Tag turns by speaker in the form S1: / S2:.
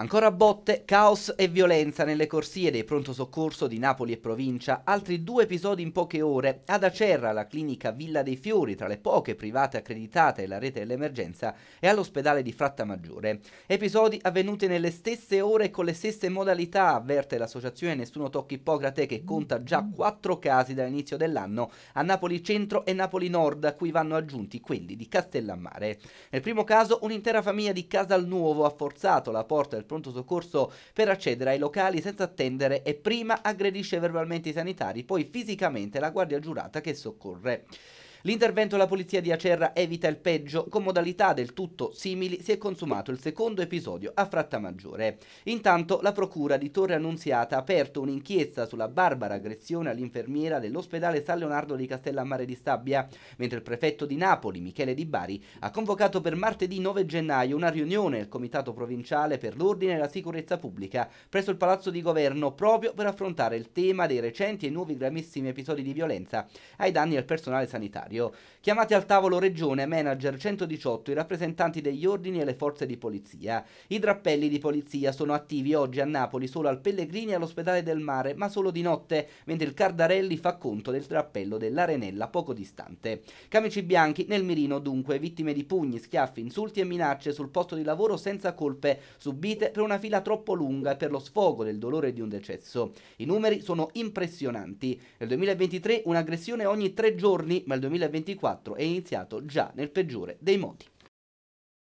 S1: Ancora botte, caos e violenza nelle corsie dei pronto soccorso di Napoli e provincia, altri due episodi in poche ore. Ad Acerra, la clinica Villa dei Fiori, tra le poche private accreditate e la rete dell'emergenza, e all'ospedale di Frattamaggiore. Episodi avvenuti nelle stesse ore e con le stesse modalità, avverte l'associazione Nessuno Tocchi Ippocrate che conta già quattro casi dall'inizio dell'anno a Napoli Centro e Napoli Nord, a cui vanno aggiunti quelli di Castellammare. Nel primo caso un'intera famiglia di Casalnuovo ha forzato la porta del pronto soccorso per accedere ai locali senza attendere e prima aggredisce verbalmente i sanitari, poi fisicamente la guardia giurata che soccorre. L'intervento della polizia di Acerra evita il peggio. Con modalità del tutto simili si è consumato il secondo episodio a Frattamaggiore. Intanto la procura di Torre Annunziata ha aperto un'inchiesta sulla barbara aggressione all'infermiera dell'ospedale San Leonardo di Castellammare di Stabia, mentre il prefetto di Napoli, Michele Di Bari, ha convocato per martedì 9 gennaio una riunione al Comitato Provinciale per l'Ordine e la Sicurezza Pubblica presso il Palazzo di Governo proprio per affrontare il tema dei recenti e nuovi gravissimi episodi di violenza ai danni al personale sanitario ordinario. Chiamati al tavolo Regione, Manager 118, i rappresentanti degli ordini e le forze di polizia. I drappelli di polizia sono attivi oggi a Napoli solo al Pellegrini e all'ospedale del mare, ma solo di notte, mentre il Cardarelli fa conto del drappello dell'Arenella poco distante. Camici bianchi nel mirino dunque, vittime di pugni, schiaffi, insulti e minacce sul posto di lavoro senza colpe subite per una fila troppo lunga e per lo sfogo del dolore di un decesso. I numeri sono impressionanti. Nel 2023 un'aggressione ogni tre giorni, ma il 2023 2024 è iniziato già nel peggiore dei modi.